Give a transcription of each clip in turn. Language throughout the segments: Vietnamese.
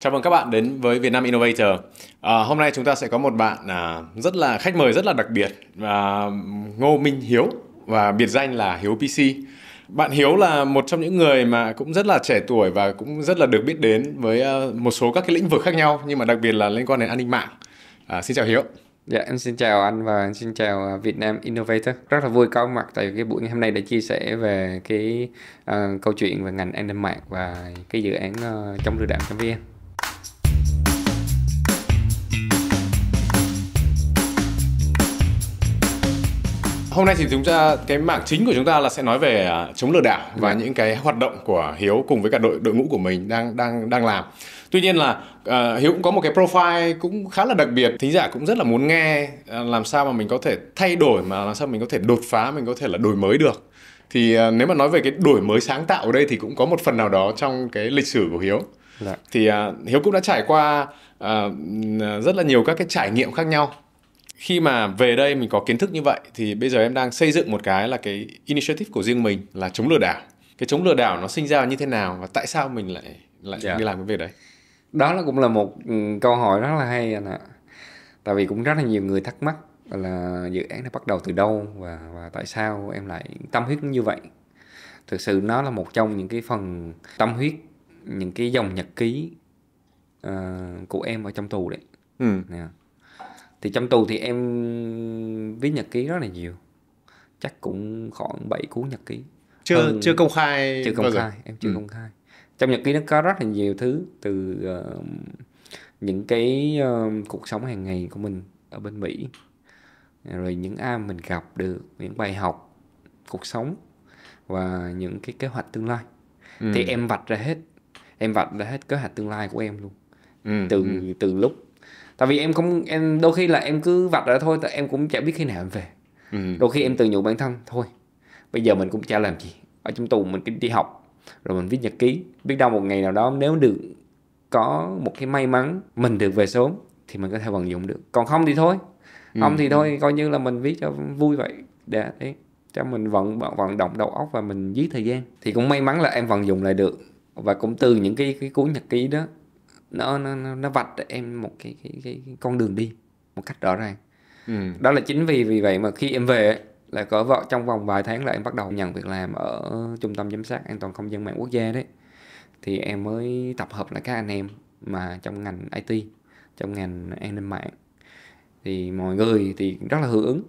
Chào mừng các bạn đến với Việt Nam Innovator. À, hôm nay chúng ta sẽ có một bạn à, rất là khách mời rất là đặc biệt à, Ngô Minh Hiếu và biệt danh là Hiếu PC. Bạn Hiếu là một trong những người mà cũng rất là trẻ tuổi và cũng rất là được biết đến với uh, một số các cái lĩnh vực khác nhau nhưng mà đặc biệt là liên quan đến an ninh mạng. À, xin chào Hiếu. Dạ em xin chào anh và xin chào à, Việt Nam Innovator. Rất là vui có mặt tại cái buổi ngày hôm nay để chia sẻ về cái uh, câu chuyện về ngành an ninh mạng và cái dự án uh, chống lừa đảo trong VN. hôm nay thì chúng ta cái mảng chính của chúng ta là sẽ nói về à, chống lừa đảo và vâng. những cái hoạt động của Hiếu cùng với cả đội đội ngũ của mình đang đang đang làm. Tuy nhiên là uh, Hiếu cũng có một cái profile cũng khá là đặc biệt, thính giả cũng rất là muốn nghe à, làm sao mà mình có thể thay đổi mà làm sao mình có thể đột phá, mình có thể là đổi mới được. Thì uh, nếu mà nói về cái đổi mới sáng tạo ở đây thì cũng có một phần nào đó trong cái lịch sử của Hiếu. Dạ. Thì uh, Hiếu cũng đã trải qua uh, rất là nhiều các cái trải nghiệm khác nhau khi mà về đây mình có kiến thức như vậy thì bây giờ em đang xây dựng một cái là cái initiative của riêng mình là chống lừa đảo cái chống lừa đảo nó sinh ra như thế nào và tại sao mình lại lại yeah. Dạ. đi làm cái việc đấy đó là cũng là một ừ, câu hỏi rất là hay anh ạ tại vì cũng rất là nhiều người thắc mắc là dự án nó bắt đầu từ đâu và, và tại sao em lại tâm huyết như vậy thực sự nó là một trong những cái phần tâm huyết những cái dòng nhật ký uh, của em ở trong tù đấy ừ. yeah dạ thì trong tù thì em viết nhật ký rất là nhiều chắc cũng khoảng 7 cuốn nhật ký chưa Hơn... chưa công khai chưa công khai em chưa ừ. công khai trong nhật ký nó có rất là nhiều thứ từ uh, những cái uh, cuộc sống hàng ngày của mình ở bên mỹ rồi những ai mình gặp được những bài học cuộc sống và những cái kế hoạch tương lai ừ. thì em vạch ra hết em vạch ra hết kế hoạch tương lai của em luôn ừ, từ ừ. từ lúc tại vì em không em đôi khi là em cứ vạch ra thôi tại em cũng chả biết khi nào em về ừ. đôi khi em tự nhủ bản thân thôi bây giờ mình cũng chả làm gì ở trong tù mình đi học rồi mình viết nhật ký biết đâu một ngày nào đó nếu được có một cái may mắn mình được về sớm thì mình có thể vận dụng được còn không thì thôi ừ. không thì thôi coi như là mình viết cho vui vậy để đấy cho mình vận vận động đầu óc và mình giết thời gian thì cũng may mắn là em vận dụng lại được và cũng từ những cái cái cuốn nhật ký đó nó nó nó vạch em một cái cái cái, con đường đi một cách rõ ràng ừ. đó là chính vì vì vậy mà khi em về là có vợ trong vòng vài tháng là em bắt đầu nhận việc làm ở trung tâm giám sát an toàn không gian mạng quốc gia đấy thì em mới tập hợp lại các anh em mà trong ngành IT trong ngành an ninh mạng thì mọi người thì rất là hưởng ứng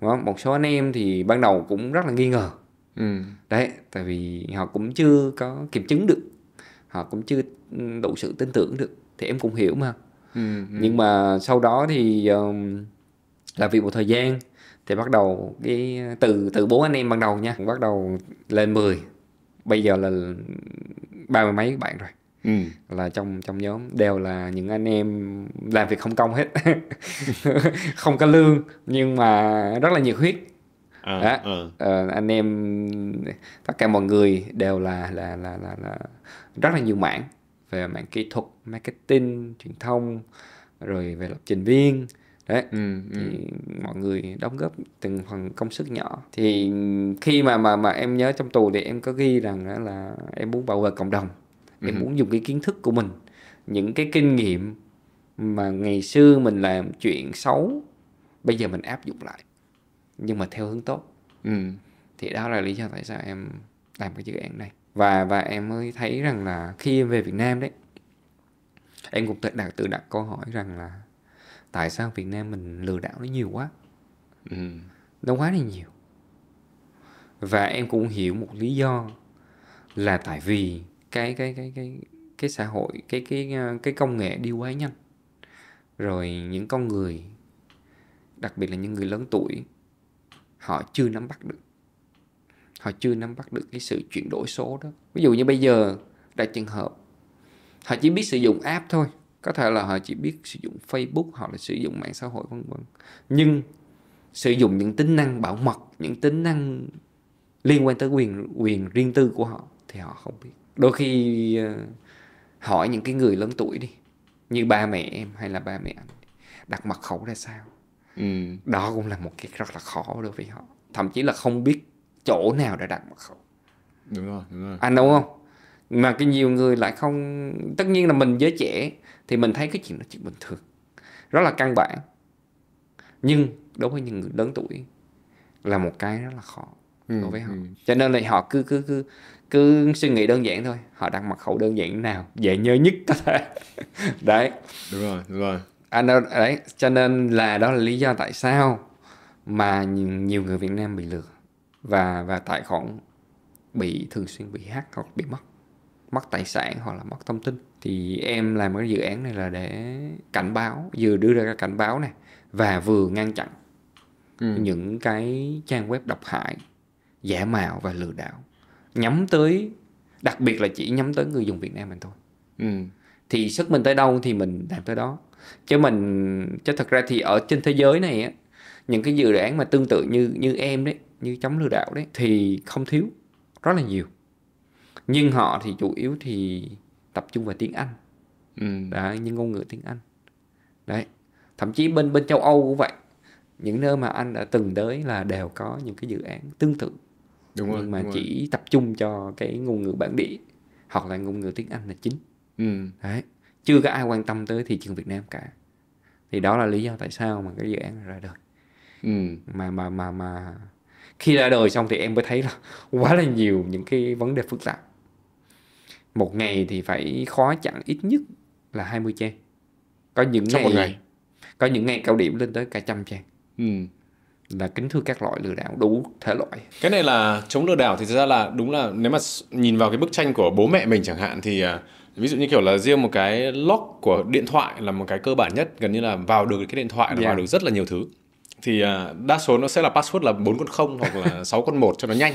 đó, một số anh em thì ban đầu cũng rất là nghi ngờ ừ. đấy tại vì họ cũng chưa có kiểm chứng được họ cũng chưa đủ sự tin tưởng được thì em cũng hiểu mà ừ, ừ. nhưng mà sau đó thì um, làm việc một thời gian thì bắt đầu cái từ từ bốn anh em ban đầu nha bắt đầu lên 10 bây giờ là ba mươi mấy bạn rồi Ừ. là trong trong nhóm đều là những anh em làm việc không công hết không có lương nhưng mà rất là nhiệt huyết à, Đó. À. À, anh em tất cả mọi người đều là là là là, là rất là nhiều mảng về mảng kỹ thuật marketing truyền thông rồi về lập trình viên đấy ừ, ừ. thì ừ. mọi người đóng góp từng phần công sức nhỏ thì khi mà mà mà em nhớ trong tù thì em có ghi rằng là em muốn bảo vệ cộng đồng ừ. em muốn dùng cái kiến thức của mình những cái kinh nghiệm mà ngày xưa mình làm chuyện xấu bây giờ mình áp dụng lại nhưng mà theo hướng tốt ừ. thì đó là lý do tại sao em làm cái dự án này và và em mới thấy rằng là khi em về Việt Nam đấy em cũng tự đặt tự đặt câu hỏi rằng là tại sao Việt Nam mình lừa đảo nó nhiều quá ừ. nó quá là nhiều và em cũng hiểu một lý do là tại vì cái cái cái cái cái xã hội cái cái ờ, cái công nghệ đi quá nhanh rồi những con người đặc biệt là những người lớn tuổi họ chưa nắm bắt được họ chưa nắm bắt được cái sự chuyển đổi số đó ví dụ như bây giờ đại trường hợp họ chỉ biết sử dụng app thôi có thể là họ chỉ biết sử dụng facebook hoặc là sử dụng mạng xã hội vân vân nhưng sử dụng những tính năng bảo mật những tính năng liên quan tới quyền quyền riêng tư của họ thì họ không biết đôi khi ờ, hỏi những cái người lớn tuổi đi như ba mẹ em hay là ba mẹ anh đặt mật khẩu ra sao ừ. đó cũng là một cái rất là khó đối với họ thậm chí là không biết chỗ nào đã đặt mật khẩu đúng rồi, đúng rồi. anh đúng không mà cái nhiều người lại không tất nhiên là mình giới trẻ thì mình thấy cái chuyện đó chuyện bình thường rất là căn bản nhưng đối với những người lớn tuổi là một cái rất là khó ừ, đối với họ ừ. cho nên là họ cứ cứ cứ cứ suy nghĩ đơn giản thôi họ đặt mật khẩu đơn giản nào dễ nhớ nhất có thể đấy đúng rồi đúng rồi anh đâu đấy cho nên là đó là lý do tại sao mà nhiều người Việt Nam bị lừa và và tài khoản bị thường xuyên bị hack hoặc bị mất mất tài sản hoặc là mất thông tin thì em làm cái dự án này là để cảnh báo vừa đưa ra cái cảnh báo này và vừa ngăn chặn ừ. những cái trang web độc hại giả mạo và lừa đảo nhắm tới đặc biệt là chỉ nhắm tới người dùng Việt Nam mình thôi ừ. thì sức mình tới đâu thì mình làm tới đó chứ mình chứ thật ra thì ở trên thế giới này á những cái dự án mà tương tự như như em đấy như chống lừa đảo đấy thì không thiếu rất là nhiều nhưng họ thì chủ yếu thì tập trung vào tiếng Anh ừ. đấy những ngôn ngữ tiếng Anh đấy thậm chí bên bên châu Âu cũng vậy những nơi mà anh đã từng tới là đều có những cái dự án tương tự đúng rồi, nhưng mà đúng chỉ rồi. tập trung cho cái ngôn ngữ bản địa hoặc là ngôn ngữ tiếng Anh là chính ừ. đấy chưa có ai quan tâm tới thị trường Việt Nam cả thì đó là lý do tại sao mà cái dự án ra đời Ừ. mà mà mà mà khi ra đời xong thì em mới thấy là quá là nhiều những cái vấn đề phức tạp một ngày thì phải khó chặn ít nhất là 20 trang có những ngày, một ngày có những ngày cao điểm lên tới cả trăm trang ừ. là kính thưa các loại lừa đảo đủ thể loại cái này là chống lừa đảo thì thực ra là đúng là nếu mà nhìn vào cái bức tranh của bố mẹ mình chẳng hạn thì à, ví dụ như kiểu là riêng một cái lock của điện thoại là một cái cơ bản nhất gần như là vào được cái điện thoại là yeah. Dạ. vào được rất là nhiều thứ thì à, đa số nó sẽ là password là bốn con không hoặc là 6 con một cho nó nhanh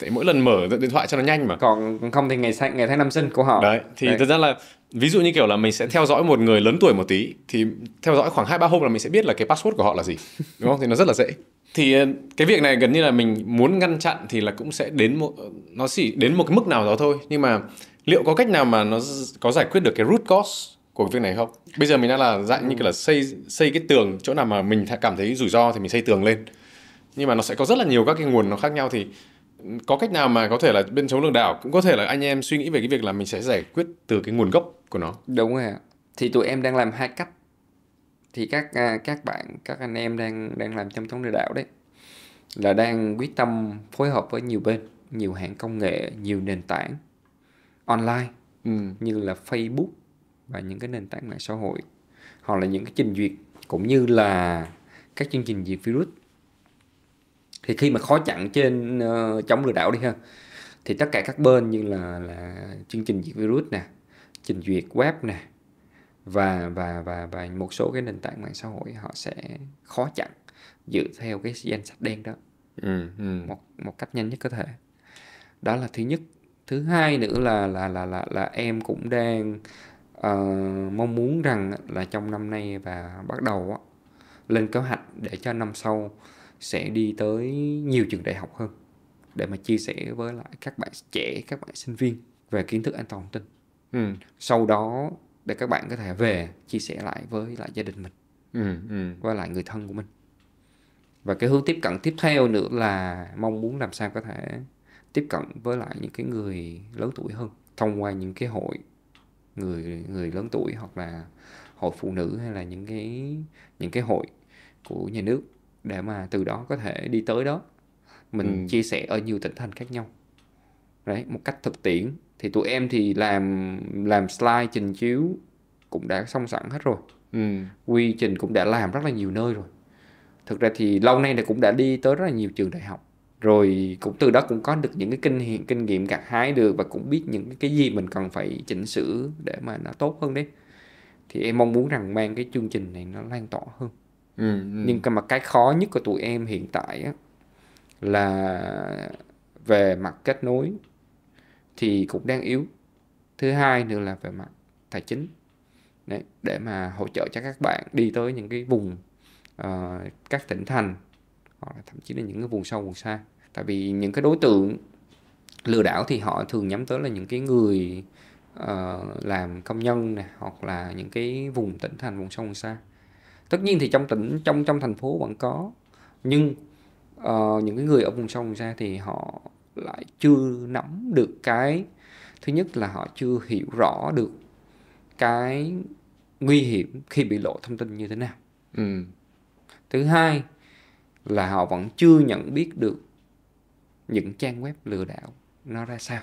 tại mỗi lần mở điện thoại cho nó nhanh mà còn không thì ngày sinh ngày tháng năm sinh của họ đấy thì đấy. thật ra là ví dụ như kiểu là mình sẽ theo dõi một người lớn tuổi một tí thì theo dõi khoảng hai ba hôm là mình sẽ biết là cái password của họ là gì đúng không thì nó rất là dễ thì à, cái việc này gần như là mình muốn ngăn chặn thì là cũng sẽ đến một nó chỉ đến một cái mức nào đó thôi nhưng mà liệu có cách nào mà nó có giải quyết được cái root cause của việc này không bây giờ mình đang là dạng ừ. như kiểu là xây xây cái tường chỗ nào mà mình cảm thấy rủi ro thì mình xây tường lên nhưng mà nó sẽ có rất là nhiều các cái nguồn nó khác nhau thì có cách nào mà có thể là bên chống lừa đảo cũng có thể là anh em suy nghĩ về cái việc là mình sẽ giải quyết từ cái nguồn gốc của nó đúng rồi thì tụi em đang làm hai cách thì các à, các bạn các anh em đang đang làm trong chống lừa đảo đấy là đang quyết tâm phối hợp với nhiều bên nhiều hãng công nghệ nhiều nền tảng online ừ. như là Facebook và những cái nền tảng mạng xã hội hoặc là những cái trình duyệt cũng như là các chương trình diệt virus thì khi mà khó chặn trên uh, chống lừa đảo đi ha thì tất cả các bên như là là chương trình diệt virus nè trình duyệt web nè và và và và một số cái nền tảng mạng xã hội họ sẽ khó chặn dựa theo cái danh sách đen đó ừ, ừ. một một cách nhanh nhất có thể đó là thứ nhất thứ hai nữa là là là là, là em cũng đang Ờ, mong muốn rằng là trong năm nay và bắt đầu lên kế hoạch để cho năm sau sẽ đi tới nhiều trường đại học hơn để mà chia sẻ với lại các bạn trẻ các bạn sinh viên về kiến thức an toàn thông tin ừ. sau đó để các bạn có thể về chia sẻ lại với lại gia đình mình ừ, ừ. với lại người thân của mình và cái hướng tiếp cận tiếp theo nữa là mong muốn làm sao có thể tiếp cận với lại những cái người lớn tuổi hơn thông qua những cái hội người người lớn tuổi hoặc là hội phụ nữ hay là những cái những cái hội của nhà nước để mà từ đó có thể đi tới đó mình ừ. chia sẻ ở nhiều tỉnh thành khác nhau đấy một cách thực tiễn thì tụi em thì làm làm slide trình chiếu cũng đã xong sẵn hết rồi ừ. quy trình cũng đã làm rất là nhiều nơi rồi thực ra thì lâu nay thì cũng đã đi tới rất là nhiều trường đại học rồi cũng từ đó cũng có được những cái kinh nghiệm kinh nghiệm gặt hái được và cũng biết những cái gì mình cần phải chỉnh sửa để mà nó tốt hơn đấy thì em mong muốn rằng mang cái chương trình này nó lan tỏa hơn ừ, ừ. nhưng mà cái khó nhất của tụi em hiện tại á, là về mặt kết nối thì cũng đang yếu thứ hai nữa là về mặt tài chính Đấy, để mà hỗ trợ cho các bạn đi tới những cái vùng uh, các tỉnh thành hoặc là thậm chí là những cái vùng sâu vùng xa tại vì những cái đối tượng lừa đảo thì họ thường nhắm tới là những cái người uh, làm công nhân này hoặc là những cái vùng tỉnh thành vùng sâu vùng xa tất nhiên thì trong tỉnh trong trong thành phố vẫn có nhưng uh, những cái người ở vùng sâu vùng xa thì họ lại chưa nắm được cái thứ nhất là họ chưa hiểu rõ được cái nguy hiểm khi bị lộ thông tin như thế nào ừ. thứ hai là họ vẫn chưa nhận biết được những trang web lừa đảo nó ra sao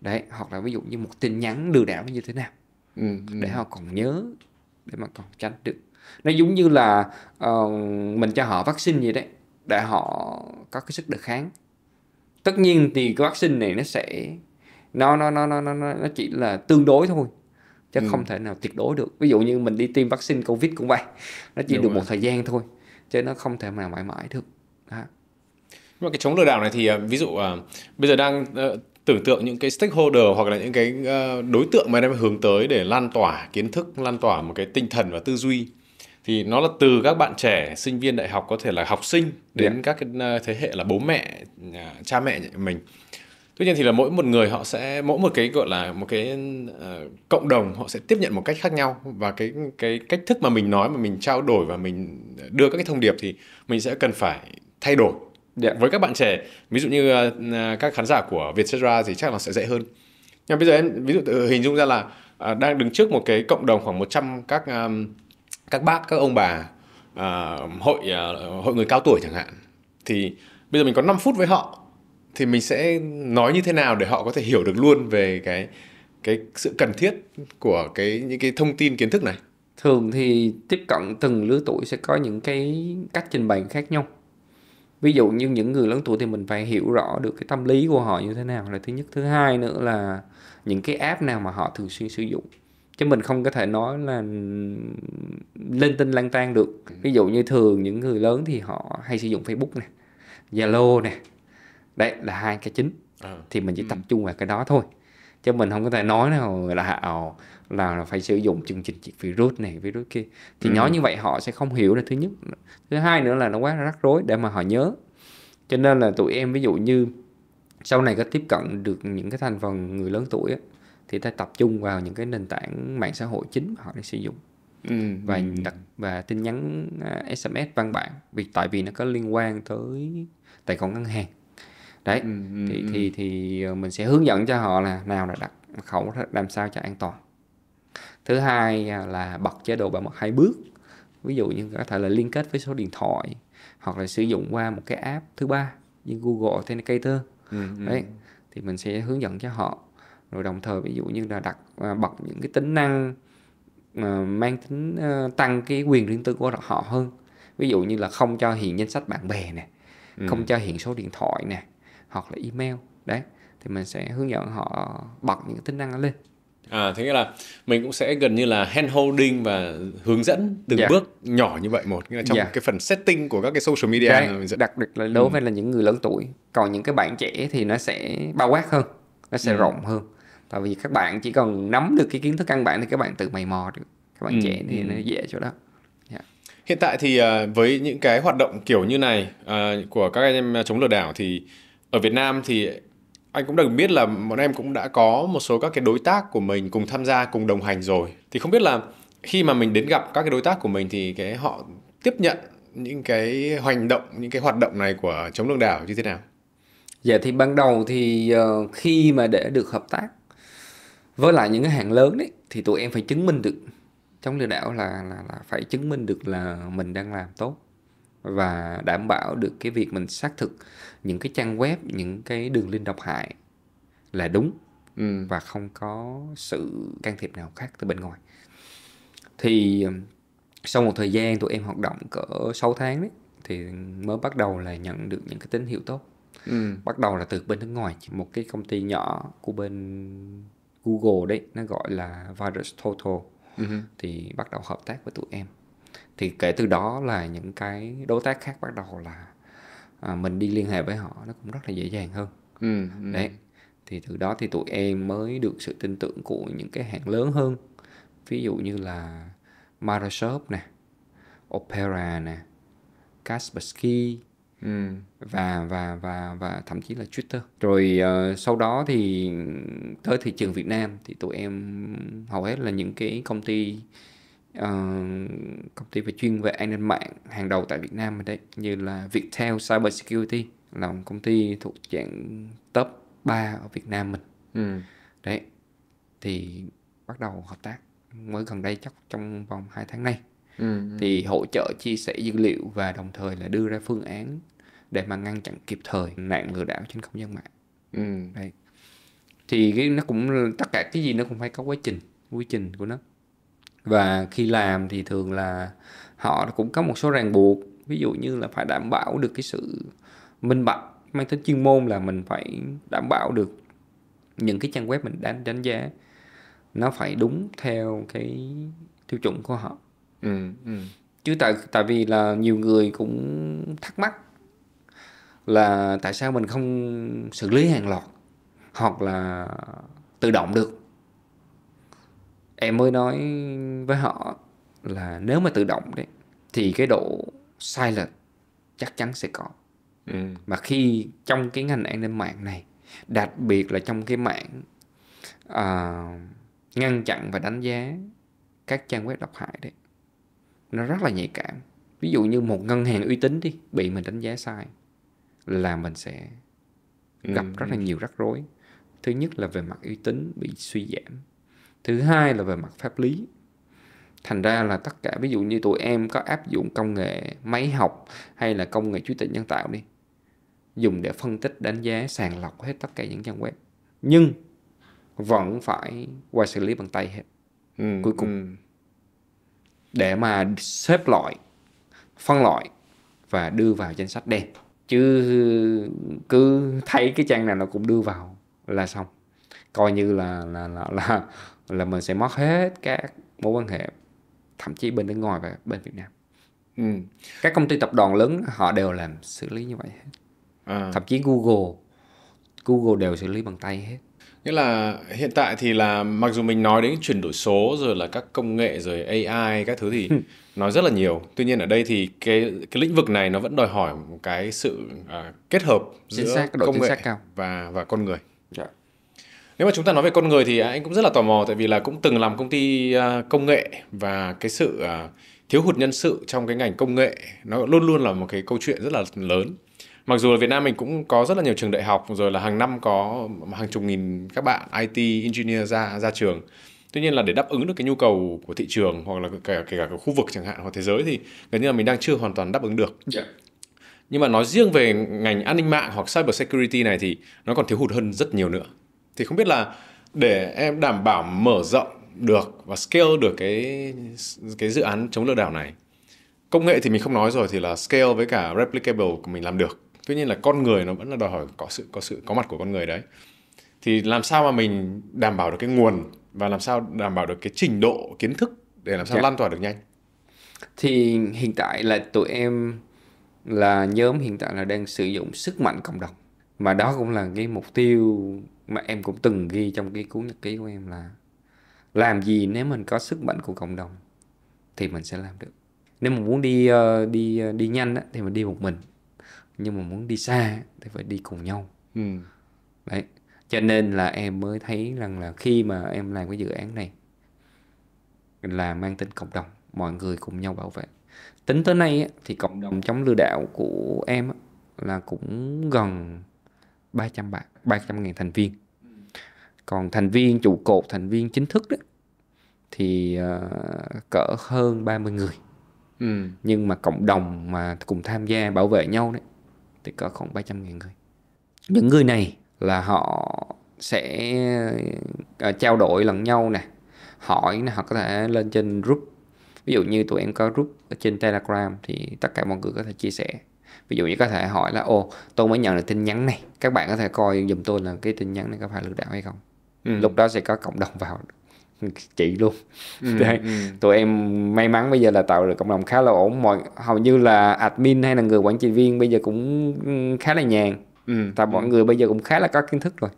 đấy hoặc là ví dụ như một tin nhắn lừa đảo nó như thế nào ừ, ừ. để họ còn nhớ để mà còn tránh được nó giống như là uh, mình cho họ vaccine gì đấy để họ có cái sức đề kháng tất nhiên thì cái vaccine này nó sẽ nó nó nó nó nó nó chỉ là tương đối thôi chứ ừ. không thể nào tuyệt đối được ví dụ như mình đi tiêm vaccine covid cũng vậy nó chỉ Đúng được rồi. một thời gian thôi chứ nó không thể nào mãi mãi được đó. Nhưng mà cái chống lừa đảo này thì à, ví dụ à, bây giờ đang ờ, tưởng tượng những cái stakeholder hoặc là những cái ờ, đối tượng mà em hướng tới để lan tỏa kiến thức, lan tỏa một cái tinh thần và tư duy thì nó là từ các bạn trẻ sinh viên đại học có thể là học sinh đến yeah. Dạ. các cái ờ, thế hệ là bố mẹ cha mẹ mình tuy nhiên thì là mỗi một người họ sẽ mỗi một cái gọi là một cái uh, cộng đồng họ sẽ tiếp nhận một cách khác nhau và cái cái cách thức mà mình nói mà mình trao đổi và mình đưa các cái thông điệp thì mình sẽ cần phải thay đổi yeah. Dạ. với các bạn trẻ ví dụ như uh, các khán giả của Vietcetera thì chắc là sẽ dễ hơn nhưng bây giờ em ví dụ hình dung ra là uh, đang đứng trước một cái cộng đồng khoảng 100 các um, các bác các ông bà uh, hội uh, hội người cao tuổi chẳng hạn thì bây giờ mình có 5 phút với họ thì mình sẽ nói như thế nào để họ có thể hiểu được luôn về cái cái sự cần thiết của cái những cái thông tin kiến thức này thường thì tiếp cận từng lứa tuổi sẽ có những cái cách trình bày khác nhau ví dụ như những người lớn tuổi thì mình phải hiểu rõ được cái tâm lý của họ như thế nào là thứ nhất thứ hai nữa là những cái app nào mà họ thường xuyên sử dụng chứ mình không có thể nói là lên tin lang tan được ví dụ như thường những người lớn thì họ hay sử dụng facebook nè zalo nè đấy là hai cái chính ờ. thì mình chỉ tập ừ. trung vào cái đó thôi chứ mình không có thể nói nào là ồ, là phải sử dụng chương trình diệt virus này virus kia thì ừ. nói như vậy họ sẽ không hiểu là thứ nhất thứ hai nữa là nó quá rắc rối để mà họ nhớ cho nên là tụi em ví dụ như sau này có tiếp cận được những cái thành phần người lớn tuổi ấy, thì ta tập trung vào những cái nền tảng mạng xã hội chính mà họ đang sử dụng ừ. và ừ. đặt và tin nhắn sms à, văn bản vì tại vì nó có liên quan tới tài khoản ngân hàng đấy ừ. ừ, ừ. thì thì thì ờ, mình sẽ hướng dẫn cho họ là nào là đặt khẩu làm sao cho an toàn thứ hai à, là bật chế độ bảo mật hai bước ví dụ như có thể là liên kết với số điện thoại hoặc là sử dụng qua một cái app thứ ba như Google Authenticator ừ, ừ. đấy ừ. thì mình sẽ hướng dẫn cho họ rồi đồng thời ví dụ như là đặt à, bật những cái tính năng à, mang tính tăng cái quyền riêng tư của họ hơn ví dụ như là không cho hiện danh sách bạn bè nè ừ. không cho hiện số điện thoại nè hoặc là email đấy thì mình sẽ hướng dẫn họ bật những tính năng đó lên à thế nghĩa là mình cũng sẽ gần như là hand holding và hướng dẫn từng yeah. Dạ. bước nhỏ như vậy một nghĩa là trong yeah. Dạ. cái phần setting của các cái social media right. Dạ. mình sẽ... đặc biệt là đối ừ. với ừ. là những người lớn tuổi còn những cái bạn trẻ thì nó sẽ bao quát hơn nó sẽ ừ. rộng hơn tại vì các bạn chỉ cần nắm được cái kiến thức căn bản thì các bạn tự mày mò được các bạn ừ. trẻ thì ừ. nó dễ chỗ đó yeah. hiện tại thì à, với những cái hoạt động kiểu như này à, của các anh em chống lừa đảo thì ở Việt Nam thì anh cũng được biết là bọn em cũng đã có một số các cái đối tác của mình cùng tham gia cùng đồng hành rồi thì không biết là khi mà mình đến gặp các cái đối tác của mình thì cái họ tiếp nhận những cái hành động những cái hoạt động này của chống lương đảo như thế nào dạ thì ban đầu thì ờ, khi mà để được hợp tác với lại những cái hàng lớn đấy thì tụi em phải chứng minh được chống lừa đảo là, là là phải chứng minh được là mình đang làm tốt và đảm bảo được cái việc mình xác thực những cái trang web những cái đường link độc hại là đúng ừ. và không có sự can thiệp nào khác từ bên ngoài thì um, sau một thời gian tụi em hoạt động cỡ 6 tháng đấy thì mới bắt đầu là nhận được những cái tín hiệu tốt ừ. bắt đầu là từ bên nước ngoài một cái công ty nhỏ của bên Google đấy nó gọi là Virus Total uh thì bắt đầu hợp tác với tụi em thì kể từ đó là những cái đối tác khác bắt đầu là à, mình đi liên hệ với họ nó cũng rất là dễ dàng hơn ừ, ừ. đấy thì từ đó thì tụi em mới được sự tin tưởng của những cái hãng lớn hơn ví dụ như là Microsoft nè Opera nè Kaspersky ừ. và và và và thậm chí là Twitter rồi uh, sau đó thì tới thị trường Việt Nam thì tụi em hầu hết là những cái công ty uh, công ty về chuyên về an ninh mạng hàng đầu tại Việt Nam đấy như là Viettel Cyber Security là một công ty thuộc dạng top 3 ở Việt Nam mình ừ. đấy thì bắt đầu hợp tác mới gần đây chắc trong vòng 2 tháng nay ừ, ừ, thì hỗ trợ chia sẻ dữ liệu và đồng thời là đưa ra phương án để mà ngăn chặn kịp thời nạn lừa đảo trên không gian mạng ừ. đấy thì cái nó cũng tất cả cái gì nó cũng phải có quá trình quy trình của nó và khi làm thì thường là họ cũng có một số ràng buộc ví dụ như là phải đảm bảo được cái sự minh bạch mang tính chuyên môn là mình phải đảm bảo được những cái trang web mình đánh đánh giá nó phải đúng theo cái tiêu chuẩn của họ ừ, ừ. chứ tại tại vì là nhiều người cũng thắc mắc là tại sao mình không xử lý hàng loạt hoặc là tự động được em mới nói với họ là nếu mà tự động đấy thì cái độ sai lệch chắc chắn sẽ có ừ. mà khi trong cái ngành an ninh mạng này đặc biệt là trong cái mạng uh, ngăn chặn và đánh giá các trang web độc hại đấy nó rất là nhạy cảm ví dụ như một ngân hàng uy tín đi bị mình đánh giá sai là mình sẽ gặp ừ. rất là nhiều rắc rối thứ nhất là về mặt uy tín bị suy giảm thứ hai là về mặt pháp lý thành ra là tất cả ví dụ như tụi em có áp dụng công nghệ máy học hay là công nghệ trí tuệ nhân tạo đi dùng để phân tích đánh giá sàng lọc hết tất cả những trang web nhưng vẫn phải qua xử lý bằng tay hết ừ, cuối cùng ừ. để mà xếp loại phân loại và đưa vào danh sách đen chứ cứ thấy cái trang này nó cũng đưa vào là xong coi như là là là là là mình sẽ mất hết các mối quan hệ thậm chí bên nước ngoài và bên Việt Nam ừ. các công ty tập đoàn lớn họ đều làm xử lý như vậy hết à. thậm chí Google Google đều xử lý bằng tay hết nghĩa là hiện tại thì là mặc dù mình nói đến chuyển đổi số rồi là các công nghệ rồi AI các thứ thì ừ. nói rất là nhiều tuy nhiên ở đây thì cái cái lĩnh vực này nó vẫn đòi hỏi một cái sự à, kết hợp giữa xác, công nghệ xác cao. và và con người yeah. Dạ nếu mà chúng ta nói về con người thì anh cũng rất là tò mò tại vì là cũng từng làm công ty à, công nghệ và cái sự à, thiếu hụt nhân sự trong cái ngành công nghệ nó luôn luôn là một cái câu chuyện rất là lớn mặc dù là Việt Nam mình cũng có rất là nhiều trường đại học rồi là hàng năm có hàng chục nghìn các bạn IT engineer ra ra trường tuy nhiên là để đáp ứng được cái nhu cầu của thị trường hoặc là kể, kể cả cái khu vực chẳng hạn hoặc thế giới thì gần như là mình đang chưa hoàn toàn đáp ứng được yeah. Dạ. nhưng mà nói riêng về ngành an ninh mạng hoặc cyber security này thì nó còn thiếu hụt hơn rất nhiều nữa thì không biết là để em đảm bảo mở rộng được và scale được cái cái dự án chống lừa đảo này công nghệ thì mình không nói rồi thì là scale với cả replicable của mình làm được tuy nhiên là con người nó vẫn là đòi hỏi có sự có sự có mặt của con người đấy thì làm sao mà mình đảm bảo được cái nguồn và làm sao đảm bảo được cái trình độ kiến thức để làm sao yeah. Dạ. lan tỏa được nhanh thì hiện tại là tụi em là nhóm hiện tại là đang sử dụng sức mạnh cộng đồng mà đó cũng là cái mục tiêu mà em cũng từng ghi trong cái cuốn nhật ký của em là làm gì nếu mình có sức mạnh của cộng đồng thì mình sẽ làm được nếu mà muốn đi ờ, đi ờ, đi nhanh thì mình đi một mình nhưng mà muốn đi xa thì phải đi cùng nhau ừ. đấy cho nên là em mới thấy rằng là khi mà em làm cái dự án này là mang tính cộng đồng mọi người cùng nhau bảo vệ tính tới nay thì cộng đồng chống lừa đảo của em là cũng gần 300 bạn 300 ngàn thành viên còn thành viên trụ cột thành viên chính thức đó thì ờ, cỡ hơn 30 người ừ. nhưng mà cộng đồng mà cùng tham gia bảo vệ nhau đấy thì cỡ khoảng 300 ngàn người những người này là họ sẽ ờ, trao đổi lẫn nhau nè hỏi nè họ có thể lên trên group ví dụ như tụi em có group ở trên telegram thì tất cả mọi người có thể chia sẻ ví dụ như có thể hỏi là ô tôi mới nhận được tin nhắn này các bạn có thể coi dùm tôi là cái tin nhắn này có phải lừa đảo hay không ừ. lúc đó sẽ có cộng đồng vào chị luôn ừ, Đấy. Ừ. tụi em may mắn bây giờ là tạo được cộng đồng khá là ổn mọi hầu như là admin hay là người quản trị viên bây giờ cũng ừ, khá là nhàn ừ. tại ừ. mọi người bây giờ cũng khá là có kiến thức rồi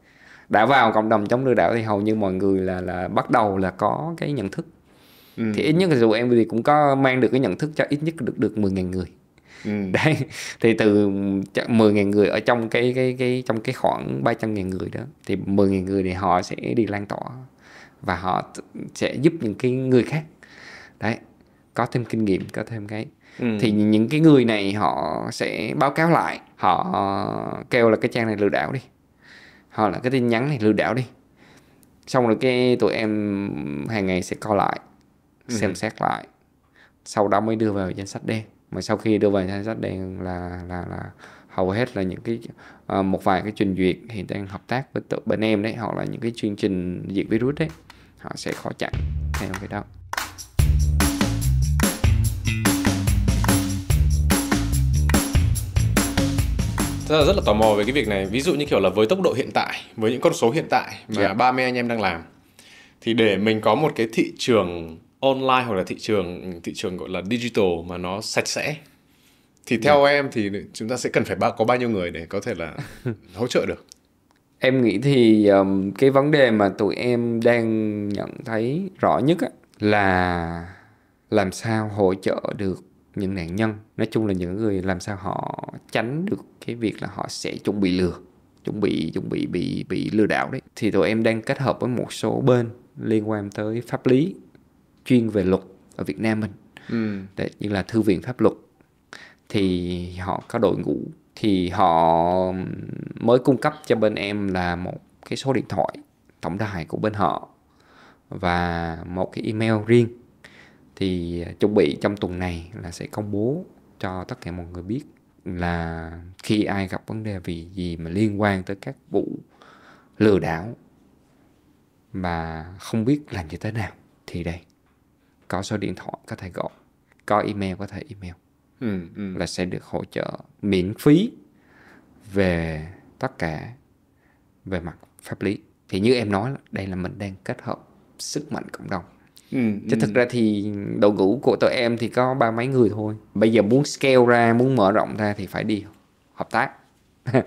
đã vào cộng đồng chống lừa đảo thì hầu như mọi người là là bắt đầu là có cái nhận thức ừ. thì ít nhất là dù em thì cũng có mang được cái nhận thức cho ít nhất được được 10.000 người đấy thì từ 10.000 người ở trong cái cái cái trong cái khoảng 300.000 người đó thì 10.000 người thì họ sẽ đi lan tỏa và họ sẽ giúp những cái người khác đấy có thêm kinh nghiệm có thêm cái ừ. thì những cái người này họ sẽ báo cáo lại họ kêu là cái trang này lừa đảo đi hoặc là cái tin nhắn này lừa đảo đi xong rồi cái tụi em hàng ngày sẽ coi lại ừ. xem ừ. xét lại sau đó mới đưa vào danh sách đen mà sau khi đưa về thanh sách đèn là là là hầu hết là những cái uh, một vài cái trình duyệt hiện đang hợp tác với tự bên em đấy hoặc là những cái chương trình diệt virus đấy họ sẽ khó chặn theo cái đó Thật là rất là tò mò về cái việc này Ví dụ như kiểu là với tốc độ hiện tại Với những con số hiện tại mà yeah. Dạ. mươi anh em đang làm Thì để mình có một cái thị trường online hoặc là thị trường thị trường gọi là digital mà nó sạch sẽ thì theo yeah. Dạ. em thì chúng ta sẽ cần phải có bao nhiêu người để có thể là hỗ trợ được em nghĩ thì um, cái vấn đề mà tụi em đang nhận thấy rõ nhất á, là làm sao hỗ trợ được những nạn nhân nói chung là những người làm sao họ tránh được cái việc là họ sẽ chuẩn bị lừa chuẩn bị chuẩn bị bị bị lừa đảo đấy thì tụi em đang kết hợp với một số bên liên quan tới pháp lý chuyên về luật ở Việt Nam mình ừ. Để, như là thư viện pháp luật thì họ có đội ngũ thì họ mới cung cấp cho bên em là một cái số điện thoại tổng đài của bên họ và một cái email riêng thì chuẩn bị trong tuần này là sẽ công bố cho tất cả mọi người biết là khi ai gặp vấn đề vì gì mà liên quan tới các vụ lừa đảo mà không biết làm như thế nào thì đây có số điện thoại có thể gọi có email có thể email ừ, ừ. là sẽ được hỗ trợ miễn phí về tất cả về mặt pháp lý thì như em nói đây là mình đang kết hợp sức mạnh cộng đồng Ừ, chứ ừ. thực ra thì đội ngũ của tụi em thì có ba mấy người thôi bây giờ muốn scale ra muốn mở rộng ra thì phải đi hợp tác ừ,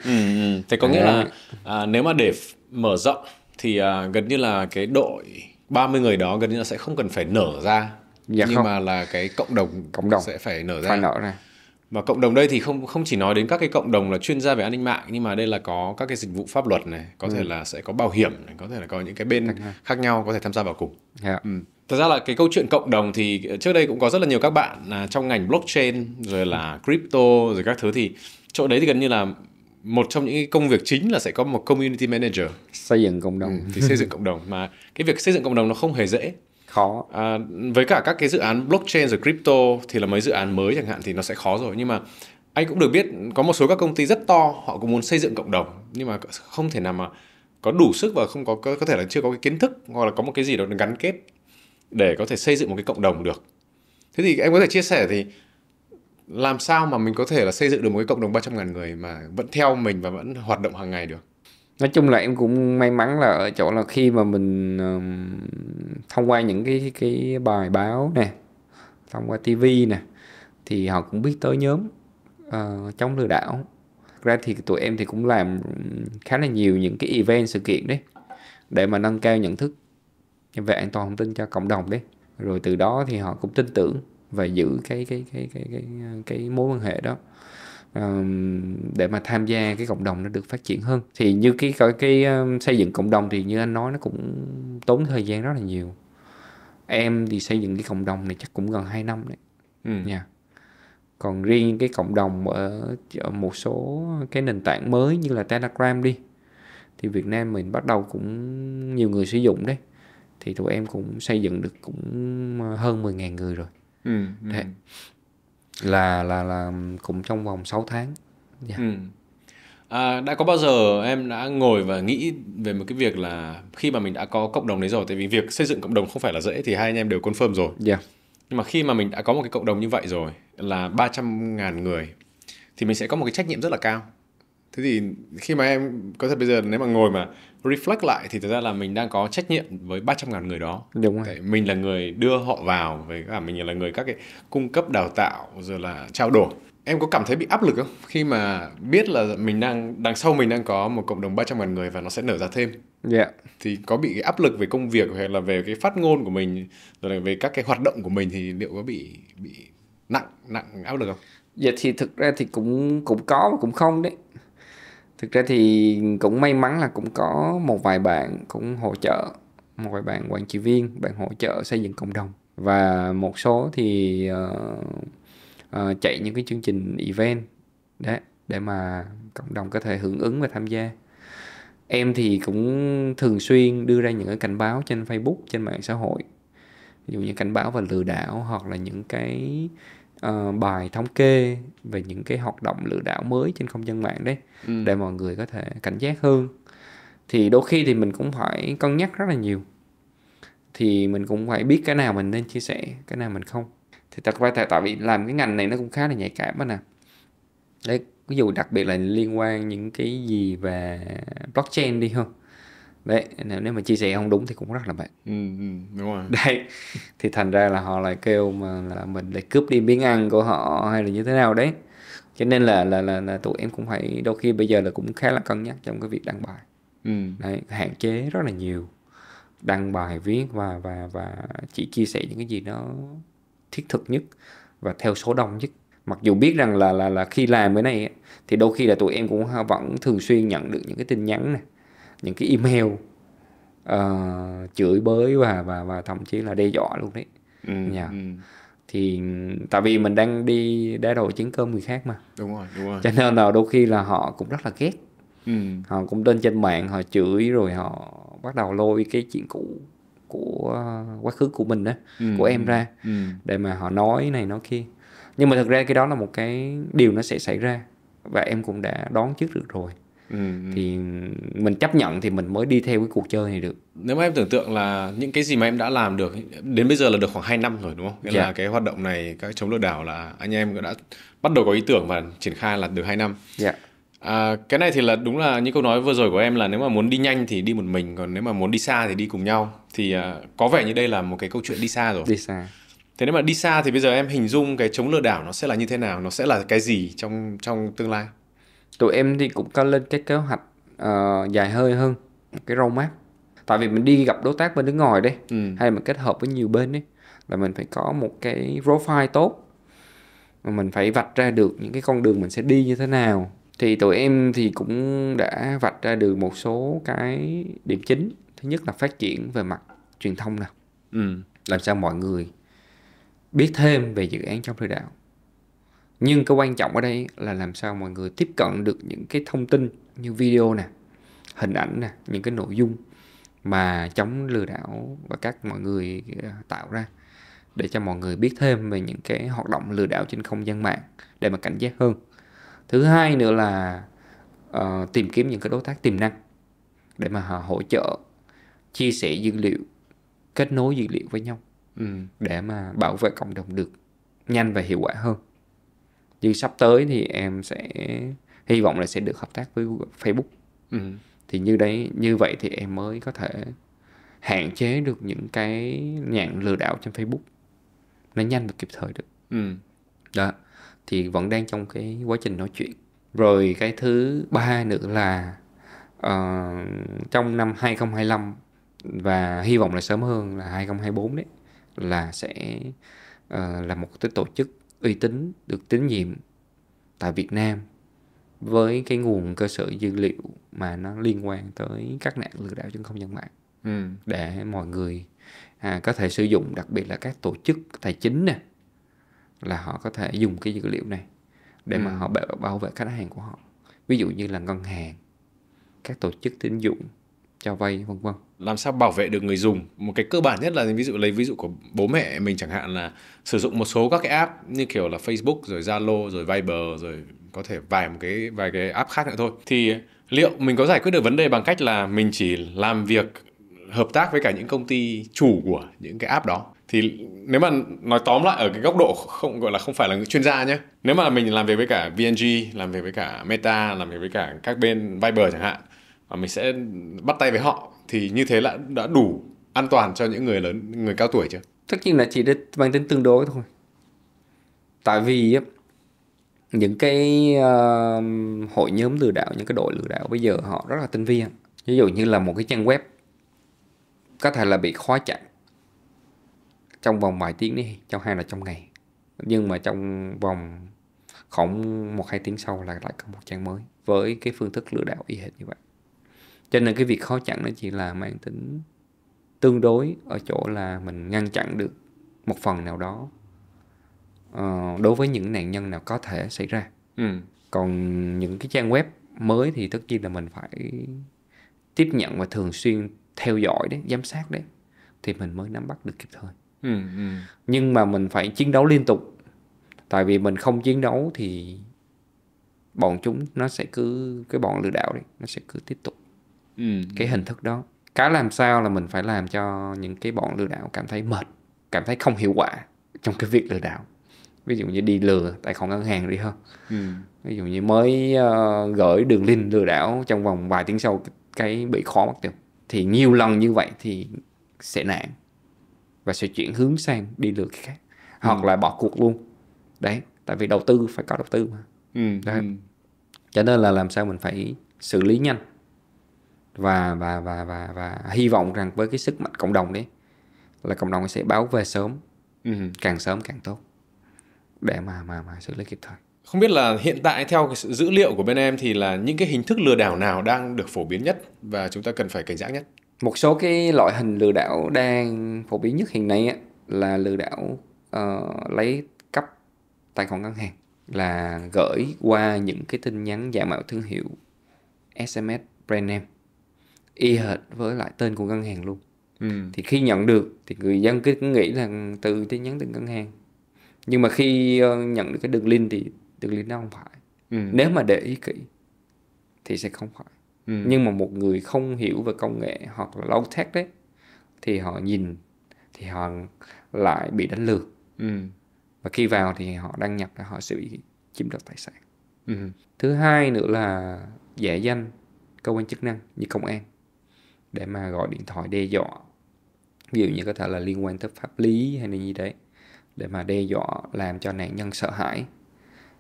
ừ. có nghĩa là à, nếu mà để mở rộng thì à, gần như là cái đội 30 người đó gần như là sẽ không cần phải nở ra dạ nhưng không. mà là cái cộng đồng cộng đồng sẽ phải nở ra phải nở ra mà cộng đồng đây thì không không chỉ nói đến các cái cộng đồng là chuyên gia về an ninh mạng nhưng mà đây là có các cái dịch vụ pháp luật này có ừ. thể là sẽ có bảo hiểm này có thể là có những cái bên khác nhau có thể tham gia vào cùng yeah. Dạ. ừ. thật ra là cái câu chuyện cộng đồng thì trước đây cũng có rất là nhiều các bạn à, trong ngành blockchain rồi là ừ. crypto rồi các thứ thì chỗ đấy thì gần như là một trong những công việc chính là sẽ có một community manager xây dựng cộng đồng ừ, thì xây dựng cộng đồng mà cái việc xây dựng cộng đồng nó không hề dễ khó à, với cả các cái dự án blockchain rồi crypto thì là mấy dự án mới chẳng hạn thì nó sẽ khó rồi nhưng mà anh cũng được biết có một số các công ty rất to họ cũng muốn xây dựng cộng đồng nhưng mà không thể nào mà có đủ sức và không có có, có thể là chưa có cái kiến thức hoặc là có một cái gì đó gắn kết để có thể xây dựng một cái cộng đồng được thế thì em có thể chia sẻ thì làm sao mà mình có thể là xây dựng được một cái cộng đồng 300 ngàn người mà vẫn theo mình và vẫn hoạt động hàng ngày được nói chung là em cũng may mắn là ở chỗ là khi mà mình um, thông qua những cái cái bài báo nè thông qua tivi nè thì họ cũng biết tới nhóm uh, chống lừa đảo Thật ra thì tụi em thì cũng làm khá là nhiều những cái event sự kiện đấy để mà nâng cao nhận thức về an toàn thông tin cho cộng đồng đấy rồi từ đó thì họ cũng tin tưởng và giữ cái cái cái cái cái cái mối quan hệ đó để mà tham gia cái cộng đồng nó được phát triển hơn thì như cái cái, cái xây dựng cộng đồng thì như anh nói nó cũng tốn thời gian rất là nhiều em thì xây dựng cái cộng đồng này chắc cũng gần 2 năm đấy ừ. yeah. còn riêng cái cộng đồng ở, ở một số cái nền tảng mới như là telegram đi thì việt nam mình bắt đầu cũng nhiều người sử dụng đấy thì tụi em cũng xây dựng được cũng ờ, hơn 10.000 người rồi Ừ, ừ, Thế. là là là cũng trong vòng 6 tháng yeah. Dạ. ừ. À, đã có bao giờ em đã ngồi và nghĩ về một cái việc là khi mà mình đã có cộng đồng đấy rồi tại vì việc xây dựng cộng đồng không phải là dễ thì hai anh em đều confirm rồi yeah. Dạ. nhưng mà khi mà mình đã có một cái cộng đồng như vậy rồi là 300.000 người thì mình sẽ có một cái trách nhiệm rất là cao thế thì khi mà em có thật bây giờ nếu mà ngồi mà reflect lại thì thực ra là mình đang có trách nhiệm với 300 ngàn người đó. Đúng rồi. mình là người đưa họ vào với cả mình là người các cái cung cấp đào tạo rồi là trao đổi. Em có cảm thấy bị áp lực không khi mà biết là mình đang đằng sau mình đang có một cộng đồng 300 ngàn người và nó sẽ nở ra thêm? Yeah. Dạ. Thì có bị cái áp lực về công việc hay là về cái phát ngôn của mình rồi là về các cái hoạt động của mình thì liệu có bị bị nặng nặng áp lực không? Dạ thì thực ra thì cũng cũng có và cũng không đấy thực ra thì cũng may mắn là cũng có một vài bạn cũng hỗ trợ một vài bạn quản trị viên bạn hỗ trợ xây dựng cộng đồng và một số thì uh, uh, chạy những cái chương trình event đấy để mà cộng đồng có thể hưởng ứng và tham gia em thì cũng thường xuyên đưa ra những cái cảnh báo trên Facebook trên mạng xã hội ví dụ như cảnh báo về lừa đảo hoặc là những cái Ờ, bài thống kê về những cái hoạt động lừa đảo mới trên không gian mạng đấy ừ. để mọi người có thể cảnh giác hơn thì đôi khi thì mình cũng phải cân nhắc rất là nhiều thì mình cũng phải biết cái nào mình nên chia sẻ cái nào mình không thì thật ra tại vì làm cái ngành này nó cũng khá là nhạy cảm đó nè đấy ví dụ đặc biệt là liên quan những cái gì về blockchain đi hơn đấy nếu mà chia sẻ không đúng thì cũng rất là mệt ừ, ừ, đúng rồi đấy thì thành ra là họ lại kêu mà là mình lại cướp đi miếng ăn của họ hay là như thế nào đấy cho nên là là là, là tụi em cũng phải đôi khi bây giờ là cũng khá là cân nhắc trong cái việc đăng bài ừ. đấy hạn chế rất là nhiều đăng bài viết và và và chỉ chia sẻ những cái gì nó thiết thực nhất và theo số đông nhất mặc dù biết rằng là là là khi làm cái này thì đôi khi là tụi em cũng vẫn thường xuyên nhận được những cái tin nhắn này những cái email uh, chửi bới và và và thậm chí là đe dọa luôn đấy ừ, yeah. Dạ. ừ. thì tại vì mình đang đi đá đầu chiến cơm người khác mà đúng rồi đúng rồi cho nên là đôi khi là họ cũng rất là ghét ừ. họ cũng lên trên mạng họ chửi rồi họ bắt đầu lôi cái chuyện cũ của quá khứ của mình đó ừ, của em ra ừ. để mà họ nói này nói kia nhưng mà thực ra cái đó là một cái điều nó sẽ xảy ra và em cũng đã đón trước được rồi Ừ, ừ. thì mình chấp nhận thì mình mới đi theo cái cuộc chơi này được nếu mà em tưởng tượng là những cái gì mà em đã làm được đến bây giờ là được khoảng 2 năm rồi đúng không nghĩa dạ. là cái hoạt động này các chống lừa đảo là anh em đã bắt đầu có ý tưởng và triển khai là được 2 năm dạ. À, cái này thì là đúng là những câu nói vừa rồi của em là nếu mà muốn đi nhanh thì đi một mình còn nếu mà muốn đi xa thì đi cùng nhau thì à, có vẻ như đây là một cái câu chuyện đi xa rồi đi xa thế nếu mà đi xa thì bây giờ em hình dung cái chống lừa đảo nó sẽ là như thế nào nó sẽ là cái gì trong trong tương lai tụi em thì cũng có lên cái kế hoạch uh, dài hơi hơn cái roadmap tại vì mình đi gặp đối tác bên nước ngoài đấy ừ. hay mình kết hợp với nhiều bên đấy là mình phải có một cái profile tốt mà mình phải vạch ra được những cái con đường mình sẽ đi như thế nào thì tụi em thì cũng đã vạch ra được một số cái điểm chính thứ nhất là phát triển về mặt truyền thông nào ừ. làm sao mọi người biết thêm về dự án trong thời đạo nhưng cái quan trọng ở đây là làm sao mọi người tiếp cận được những cái thông tin như video nè hình ảnh nè những cái nội dung mà chống lừa đảo và các mọi người ờ, tạo ra để cho mọi người biết thêm về những cái hoạt động lừa đảo trên không gian mạng để mà cảnh giác hơn thứ hai nữa là uh, tìm kiếm những cái đối tác tiềm năng để mà họ hỗ trợ chia sẻ dữ liệu kết nối dữ liệu với nhau ừ, để mà bảo vệ cộng đồng được nhanh và hiệu quả hơn như sắp tới thì em sẽ hy vọng là sẽ được hợp tác với Facebook ừ. thì như đấy như vậy thì em mới có thể hạn chế được những cái nhạn lừa đảo trên Facebook nó nhanh và kịp thời được ừ. đó thì vẫn đang trong cái quá trình nói chuyện rồi cái thứ ba nữa là uh, trong năm 2025 và hy vọng là sớm hơn là 2024 đấy là sẽ uh, là một cái tổ chức uy tín, được tín nhiệm tại Việt Nam với cái nguồn cơ sở dữ liệu mà nó liên quan tới các nạn lừa đảo trên không gian mạng ừ. để mọi người à, có thể sử dụng đặc biệt là các tổ chức tài chính nè là họ có thể dùng cái dữ liệu này để ừ. mà họ bảo, bảo vệ khách hàng của họ ví dụ như là ngân hàng các tổ chức tín dụng cho vay vân vân làm sao bảo vệ được người dùng một cái cơ bản nhất là ví dụ lấy ví dụ của bố mẹ mình chẳng hạn là sử dụng một số các cái app như kiểu là Facebook rồi Zalo rồi Viber rồi có thể vài một cái vài cái app khác nữa thôi thì liệu mình có giải quyết được vấn đề bằng cách là mình chỉ làm việc hợp tác với cả những công ty chủ của những cái app đó thì nếu mà nói tóm lại ở cái góc độ không gọi là không phải là chuyên gia nhé nếu mà mình làm việc với cả VNG làm việc với cả Meta làm việc với cả các bên Viber chẳng hạn và mình sẽ bắt tay với họ thì như thế là đã đủ an toàn cho những người lớn người cao tuổi chưa tất nhiên là chỉ để mang tính tương đối thôi tại vì những cái uh, hội nhóm lừa đảo những cái đội lừa đảo bây giờ họ rất là tinh vi ví dụ như là một cái trang web có thể là bị khóa chặn trong vòng vài tiếng đi trong hai là trong ngày nhưng mà trong vòng khoảng một hai tiếng sau là lại có một trang mới với cái phương thức lừa đảo y hệt như vậy cho nên cái việc khó chặn nó chỉ là mang tính tương đối ở chỗ là mình ngăn chặn được một phần nào đó uh, đối với những nạn nhân nào có thể xảy ra ừ. còn những cái trang web mới thì tất nhiên là mình phải tiếp nhận và thường xuyên theo dõi đấy giám sát đấy thì mình mới nắm bắt được kịp thời ừ, ừ. nhưng mà mình phải chiến đấu liên tục tại vì mình không chiến đấu thì bọn chúng nó sẽ cứ cái bọn lừa đảo đấy nó sẽ cứ tiếp tục cái hình thức đó cái làm sao là mình phải làm cho những cái bọn lừa đảo cảm thấy mệt cảm thấy không hiệu quả trong cái việc lừa đảo ví dụ như đi lừa tài khoản ngân hàng đi hơn ừ. ví dụ như mới uh, gửi đường link lừa đảo trong vòng vài tiếng sau cái bị khó mất tiêu thì nhiều lần như vậy thì sẽ nản và sẽ chuyển hướng sang đi lừa cái khác hoặc ừ. là bỏ cuộc luôn đấy tại vì đầu tư phải có đầu tư mà ừ. Đấy. Ừ. cho nên là làm sao mình phải xử lý nhanh và và và và và hy vọng rằng với cái sức mạnh cộng đồng đấy là cộng đồng sẽ báo về sớm ừ. càng sớm càng tốt để mà mà mà xử lý kịp thời không biết là hiện tại theo cái dữ liệu của bên em thì là những cái hình thức lừa đảo nào đang được phổ biến nhất và chúng ta cần phải cảnh giác nhất một số cái loại hình lừa đảo đang phổ biến nhất hiện nay là lừa đảo uh, lấy cấp tài khoản ngân hàng là gửi qua những cái tin nhắn giả mạo thương hiệu SMS brand name y hệt với lại tên của ngân hàng luôn ừ. thì khi nhận được thì người dân cứ nghĩ là từ tin nhắn từ ngân hàng nhưng mà khi ờ, nhận được cái đường link thì đường link nó không phải ừ. nếu mà để ý kỹ thì sẽ không phải ừ. nhưng mà một người không hiểu về công nghệ hoặc là low tech đấy thì họ nhìn thì họ lại bị đánh lừa ừ. và khi vào thì họ đăng nhập là họ sẽ bị chiếm đoạt tài sản ừ. thứ hai nữa là giả danh cơ quan chức năng như công an để mà gọi điện thoại đe dọa ví dụ như có thể là liên quan tới pháp lý hay là gì đấy để mà đe dọa làm cho nạn nhân sợ hãi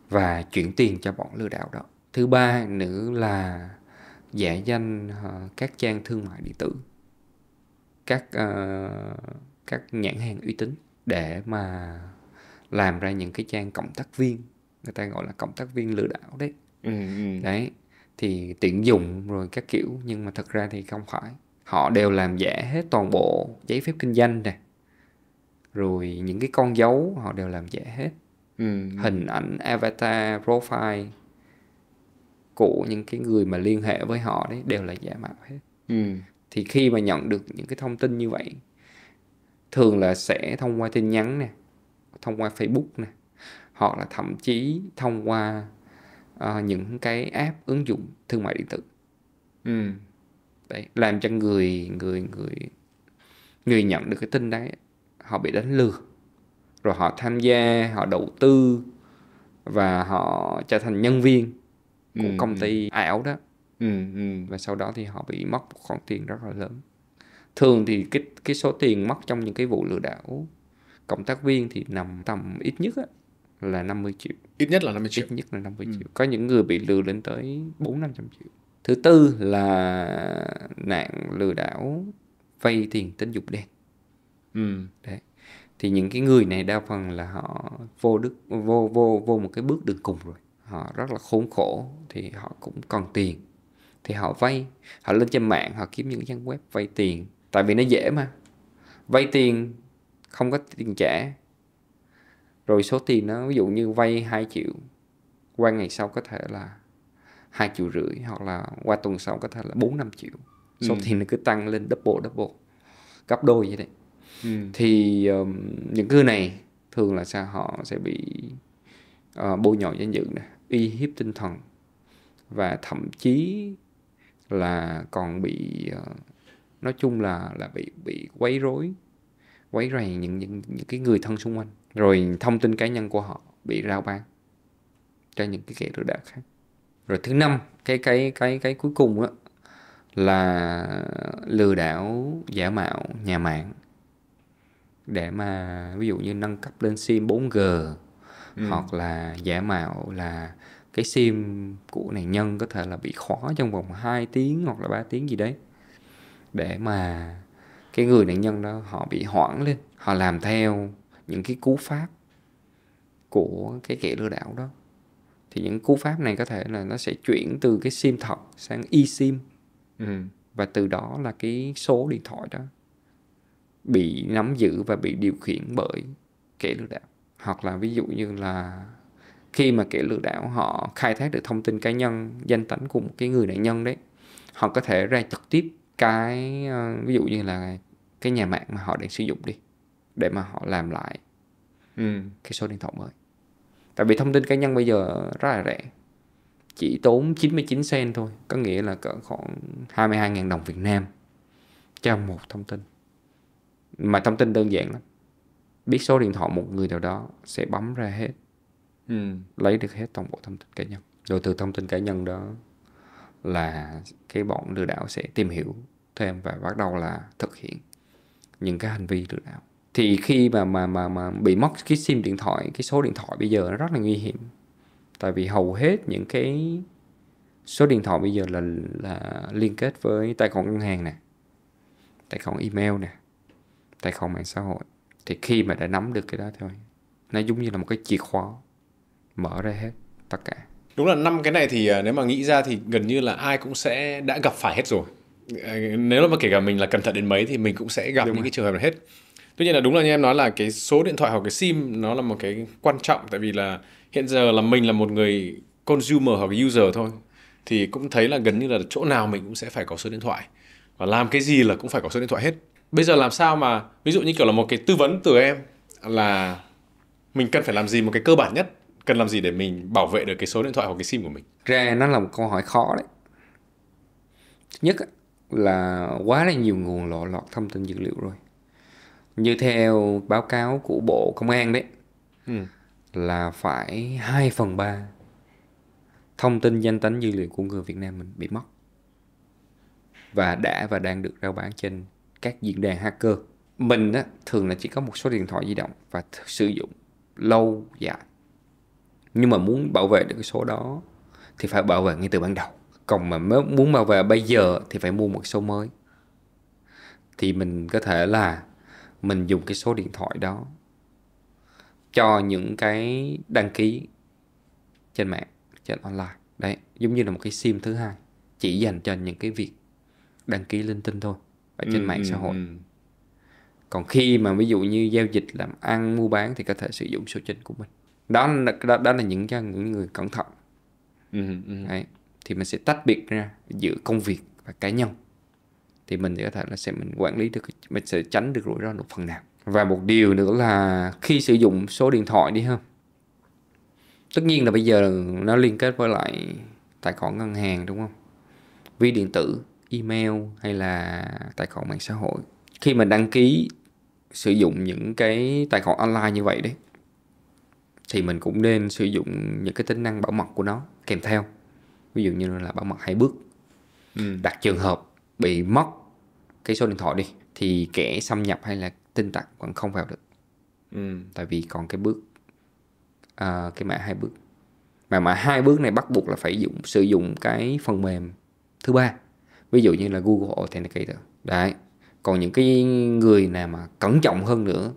và chuyển tiền cho bọn lừa đảo đó thứ ba nữa là giả danh ờ, các trang thương mại điện tử các uh, các nhãn hàng uy tín để mà làm ra những cái trang cộng tác viên người ta gọi là cộng tác viên lừa đảo đấy ừ, ừ. đấy thì tiện dụng rồi các kiểu nhưng mà thật ra thì không phải họ đều làm giả hết toàn bộ giấy phép kinh doanh nè rồi những cái con dấu họ đều làm giả hết ừ. hình ảnh avatar profile của những cái người mà liên hệ với họ đấy đều là giả mạo hết ừ. thì khi mà nhận được những cái thông tin như vậy thường là sẽ thông qua tin nhắn nè thông qua facebook nè hoặc là thậm chí thông qua uh, những cái app ứng dụng thương mại điện tử ừ đấy làm cho người người người người nhận được cái tin đấy họ bị đánh lừa rồi họ tham gia họ đầu tư và họ trở thành nhân viên của ừ, công ừ. ty ảo đó ừ, ừ. và sau đó thì họ bị mất một khoản tiền rất là lớn thường thì cái cái số tiền mất trong những cái vụ lừa đảo cộng tác viên thì nằm tầm ít nhất á, là 50 triệu ít nhất là 50 triệu ít nhất là 50 ừ. triệu có những người bị lừa lên tới 4 500 triệu thứ tư là nạn lừa đảo vay tiền tín dụng đen ừ, đấy thì những cái người này đa phần là họ vô đức vô vô vô một cái bước đường cùng rồi họ rất là khốn khổ thì họ cũng còn tiền thì họ vay họ lên trên mạng họ kiếm những trang web vay tiền tại vì nó dễ mà vay tiền không có tiền trả rồi số tiền nó ví dụ như vay 2 triệu qua ngày sau có thể là hai triệu rưỡi hoặc là qua tuần sau có thể là bốn năm triệu số ừ. tiền nó cứ tăng lên double double gấp đôi vậy đấy ừ. thì um, những cái này thường là sao họ sẽ bị uh, bôi nhọ danh dự nè uy hiếp tinh thần và thậm chí là còn bị uh, nói chung là là bị bị quấy rối quấy rầy những những những cái người thân xung quanh rồi thông tin cá nhân của họ bị rao bán cho những cái kẻ lừa đảo khác rồi thứ năm cái cái cái cái cuối cùng á là lừa đảo giả mạo nhà mạng để mà ví dụ như nâng cấp lên sim 4G ừ. hoặc là giả mạo là cái sim của nạn nhân có thể là bị khóa trong vòng 2 tiếng hoặc là 3 tiếng gì đấy để mà cái người nạn nhân đó họ bị hoảng lên họ làm theo những cái cú pháp của cái kẻ lừa đảo đó thì những cú pháp này có thể là nó sẽ chuyển từ cái sim thật sang eSIM ừ. và từ đó là cái số điện thoại đó bị nắm giữ và bị điều khiển bởi kẻ lừa đảo hoặc là ví dụ như là khi mà kẻ lừa đảo họ khai thác được thông tin cá nhân danh tính của một cái người nạn nhân đấy họ có thể ra trực tiếp cái ờ, ví dụ như là cái nhà mạng mà họ đang sử dụng đi để mà họ làm lại ừ. cái số điện thoại mới tại vì thông tin cá nhân bây giờ rất là rẻ chỉ tốn 99 cent thôi có nghĩa là cỡ khoảng 22.000 đồng Việt Nam cho một thông tin mà thông tin đơn giản lắm biết số điện thoại một người nào đó sẽ bấm ra hết ừ. lấy được hết toàn bộ thông tin cá nhân rồi từ thông tin cá nhân đó là cái bọn lừa đảo sẽ tìm hiểu thêm và bắt đầu là thực hiện những cái hành vi lừa đảo thì khi mà mà mà mà bị mất cái sim điện thoại cái số điện thoại bây giờ nó rất là nguy hiểm tại vì hầu hết những cái số điện thoại bây giờ là là liên kết với tài khoản ngân hàng nè tài khoản email nè tài khoản mạng xã hội thì khi mà đã nắm được cái đó thôi nó giống như là một cái chìa khóa mở ra hết tất cả đúng là năm cái này thì à, nếu mà nghĩ ra thì gần như là ai cũng sẽ đã gặp phải hết rồi ờ, nếu mà kể cả mình là cẩn thận đến mấy thì mình cũng sẽ gặp đúng những rồi. cái trường hợp này hết tuy nhiên là đúng là như em nói là cái số điện thoại hoặc cái sim nó là một cái quan trọng tại vì là hiện giờ là mình là một người consumer hoặc user thôi thì cũng thấy là gần như là chỗ nào mình cũng sẽ phải có số điện thoại và làm cái gì là cũng phải có số điện thoại hết bây giờ làm sao mà ví dụ như kiểu là một cái tư vấn từ em là mình cần phải làm gì một cái cơ bản nhất cần làm gì để mình bảo vệ được cái số điện thoại hoặc cái sim của mình ra nó là một câu hỏi khó đấy nhất là quá là nhiều nguồn lộ lọt thông tin dữ liệu rồi như theo báo cáo của Bộ Công an đấy ừ. là phải 2 phần 3 thông tin danh tính dữ liệu của người Việt Nam mình bị mất và đã và đang được rao bán trên các diễn đàn hacker mình á, thường là chỉ có một số điện thoại di động và sử dụng lâu dài nhưng mà muốn bảo vệ được cái số đó thì phải bảo vệ ngay từ ban đầu còn mà muốn bảo vệ bây giờ thì phải mua một số mới thì mình có thể là mình dùng cái số điện thoại đó cho những cái đăng ký trên mạng trên online đấy giống như là một cái sim thứ hai chỉ dành cho những cái việc đăng ký linh tinh thôi ở trên ừ, mạng ừ, xã hội ừ. còn khi mà ví dụ như giao dịch làm ăn mua bán thì có thể sử dụng số chính của mình đó là, đó, đó là những cho những người cẩn thận ừ, ừ. Đấy. thì mình sẽ tách biệt ra giữa công việc và cá nhân thì mình có thể là sẽ mình quản lý được mình sẽ tránh được rủi ro một phần nào và một điều nữa là khi sử dụng số điện thoại đi ha tất nhiên là bây giờ nó liên kết với lại tài khoản ngân hàng đúng không ví điện tử email hay là tài khoản mạng xã hội khi mình đăng ký sử dụng những cái tài khoản online như vậy đấy thì mình cũng nên sử dụng những cái tính năng bảo mật của nó kèm theo ví dụ như là bảo mật hai bước ừ. đặt trường hợp bị mất cái số điện thoại đi thì kẻ xâm nhập hay là tin tặc vẫn không vào được ừ. tại vì còn cái bước uh, cái mã hai bước mà mã hai bước này bắt buộc là phải dùng sử dụng cái phần mềm thứ ba ví dụ như là Google Authenticator đấy còn những cái người nào mà cẩn trọng hơn nữa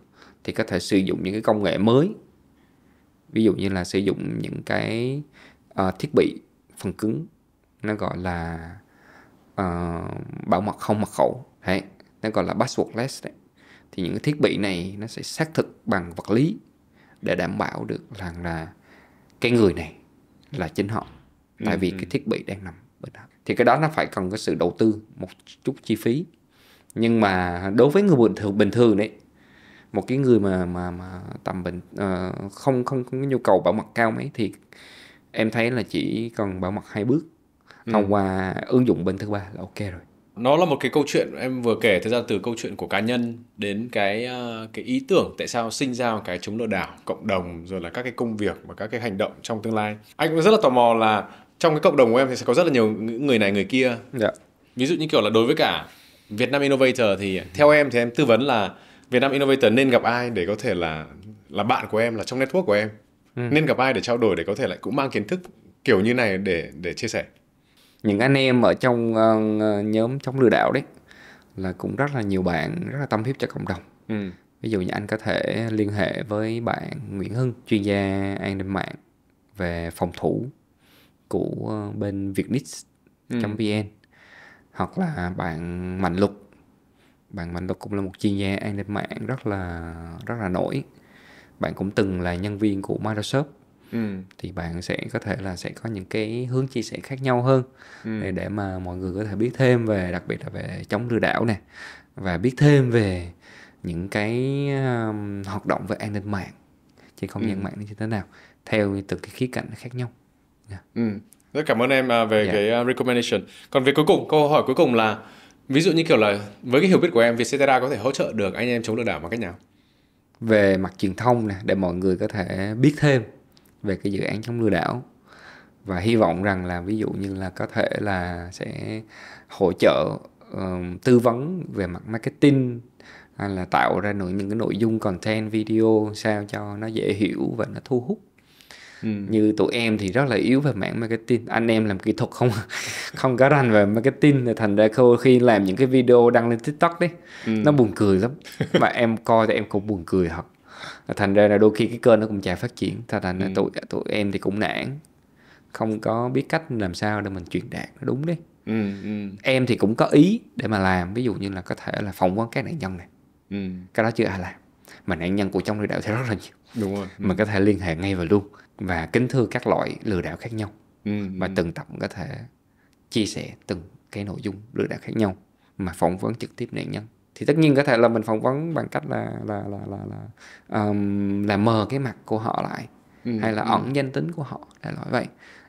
thì có thể sử dụng những cái công nghệ mới ví dụ như là sử dụng những cái uh, thiết bị phần cứng nó gọi là Ờ, bảo mật không mật khẩu đấy nó gọi là passwordless đấy thì những cái thiết bị này nó sẽ xác thực bằng vật lý để đảm bảo được rằng là cái người này là chính họ tại vì ừ, cái ừ. thiết bị đang nằm bên đó thì cái đó nó phải cần cái sự đầu tư một chút chi phí nhưng mà đối với người bình thường bình thường đấy một cái người mà mà mà tầm bình uh, không không không có nhu cầu bảo mật cao mấy thì em thấy là chỉ cần bảo mật hai bước Ừ. thông qua ứng dụng bên thứ ba là ok rồi nó là một cái câu chuyện em vừa kể thực ra từ câu chuyện của cá nhân đến cái ờ, cái ý tưởng tại sao sinh ra một cái chống lừa đảo cộng đồng rồi là các cái công việc và các cái hành động trong tương lai anh cũng rất là tò mò là trong cái cộng đồng của em thì sẽ có rất là nhiều người này người kia yeah. Dạ. ví dụ như kiểu là đối với cả Việt Nam Innovator thì theo em thì em tư vấn là Việt Nam Innovator nên gặp ai để có thể là là bạn của em là trong network của em ừ. nên gặp ai để trao đổi để có thể lại cũng mang kiến thức kiểu như này để để chia sẻ những anh em ở trong uh, nhóm chống lừa đảo đấy là cũng rất là nhiều bạn rất là tâm huyết cho cộng đồng ừ. ví dụ như anh có thể liên hệ với bạn Nguyễn Hưng chuyên gia an ninh mạng về phòng thủ của ờ, bên Vietnix ừ. vn hoặc là bạn Mạnh Lục bạn Mạnh Lục cũng là một chuyên gia an ninh mạng rất là rất là nổi bạn cũng từng là nhân viên của Microsoft ừ. thì bạn sẽ có thể là sẽ có những cái hướng chia sẻ khác nhau hơn ừ. để, để mà mọi người có thể biết thêm về đặc biệt là về chống lừa đảo này và biết thêm về những cái um, hoạt động về an ninh mạng trên không ừ. gian ừ. mạng như thế nào theo từ cái khía cạnh khác nhau. Yeah. Dạ. Ừ. Rất cảm ơn em à, về yeah. Dạ. cái à, recommendation. Còn việc cuối cùng, câu hỏi cuối cùng là ví dụ như kiểu là với cái hiểu biết của em, Vietcetera có thể hỗ trợ được anh em chống lừa đảo bằng cách nào? Về mặt truyền thông này để mọi người có thể biết thêm về cái dự án chống lừa đảo và hy vọng rằng là ví dụ như là có thể là sẽ hỗ trợ uh, tư vấn về mặt marketing hay là tạo ra nội những cái nội dung content video sao cho nó dễ hiểu và nó thu hút Ừ. như tụi em thì rất là yếu về mảng marketing anh em làm kỹ thuật không không có rành về marketing thì thành ra khi làm những cái video đăng lên tiktok đấy ừ. nó buồn cười lắm mà em coi thì em cũng buồn cười thật thành ra là đôi khi cái kênh nó cũng chả phát triển thành thành ừ. tụi tụi em thì cũng nản không có biết cách làm sao để mình truyền đạt nó đúng đi ừ, ừ. em thì cũng có ý để mà làm ví dụ như là có thể là phỏng vấn các nạn nhân này ừ. cái đó chưa ai làm mà nạn nhân của trong lừa đảo thì rất là nhiều đúng rồi ừ. mình có thể liên hệ ngay và luôn và kính thưa các loại lừa đảo khác nhau ừ, và ừ. từng tập có thể chia sẻ từng cái nội dung lừa đảo khác nhau mà phỏng vấn trực tiếp nạn nhân thì tất nhiên có thể là mình phỏng vấn bằng cách là là là là là, um, là mờ cái mặt của họ lại ừ, hay là ừ. ẩn danh tính của họ đại loại vậy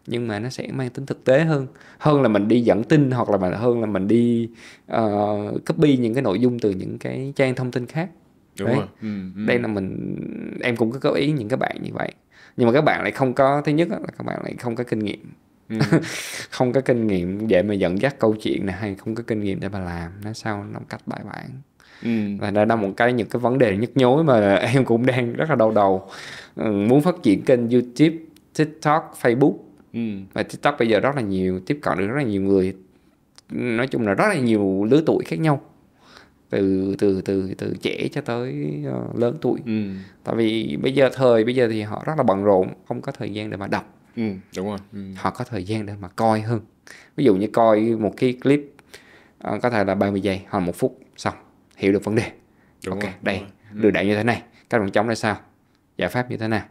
nhưng mà nó sẽ mang tính thực tế hơn hơn là mình đi dẫn tin hoặc là mình hơn là mình đi uh, copy những cái nội dung từ những cái trang thông tin khác Đúng Đấy. Rồi. Ừ, ừ. đây là mình em cũng có góp ý những các bạn như vậy nhưng mà các bạn lại không có thứ nhất là các bạn lại không có kinh nghiệm Ừ. không có kinh nghiệm vậy mà dẫn dắt câu chuyện này hay không có kinh nghiệm để mà làm nó sao nó cách bài bản ừ. và đó là một cái những cái vấn đề nhức nhối mà em cũng đang rất là đau đầu ừ, muốn phát triển kênh youtube tiktok facebook ừ. và tiktok bây giờ rất là nhiều tiếp cận được rất là nhiều người nói chung là rất là nhiều lứa tuổi khác nhau từ từ từ từ trẻ cho tới ờ, lớn tuổi ừ. tại vì bây giờ thời bây giờ thì họ rất là bận rộn không có thời gian để mà đọc ừ, đúng rồi ừ. họ có thời gian để mà coi hơn ví dụ như coi một cái clip uh, có thể là 30 giây hoặc một phút xong hiểu được vấn đề đúng ok rồi, đây rồi. lừa như thế này các bạn chống ra sao giải pháp như thế nào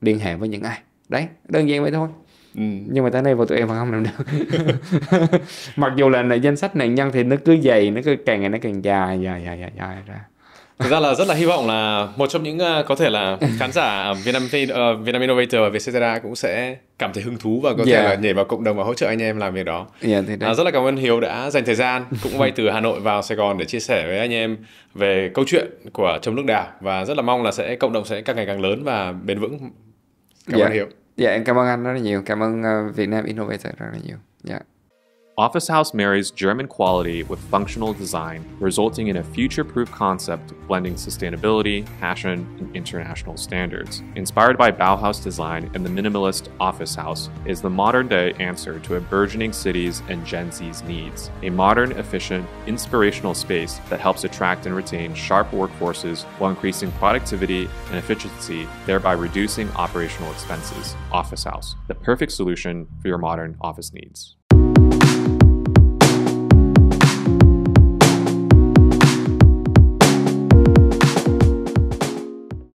liên hệ với những ai đấy đơn giản vậy thôi Ừ. nhưng mà tới nay vào tụi em vẫn không làm được mặc dù là, này danh sách nạn nhân thì nó cứ dày nó cứ càng ngày nó càng dài dài dài dài, dài ra thực ra là rất là hy vọng là một trong những uh, có thể là khán giả ờ, Vietnam uh, Vietnam Innovator và Vietcetera cũng sẽ cảm thấy hứng thú và có yeah. thể là nhảy vào cộng đồng và hỗ trợ anh em làm việc đó. Yeah, thì đấy. À, rất là cảm ơn Hiếu đã dành thời gian cũng bay từ Hà Nội vào Sài Gòn để chia sẻ với anh em về câu chuyện của trồng nước đào và rất là mong là sẽ cộng đồng sẽ càng ngày càng lớn và bền vững. Cảm yeah. ơn Hiếu. Dạ yeah, em cảm ơn anh rất là nhiều, cảm ơn Việt Nam Innovator rất là nhiều. Dạ. Yeah. Office House marries German quality with functional design, resulting in a future proof concept blending sustainability, passion, and international standards. Inspired by Bauhaus design and the minimalist Office House, is the modern day answer to a burgeoning city's and Gen Z's needs. A modern, efficient, inspirational space that helps attract and retain sharp workforces while increasing productivity and efficiency, thereby reducing operational expenses. Office House, the perfect solution for your modern office needs.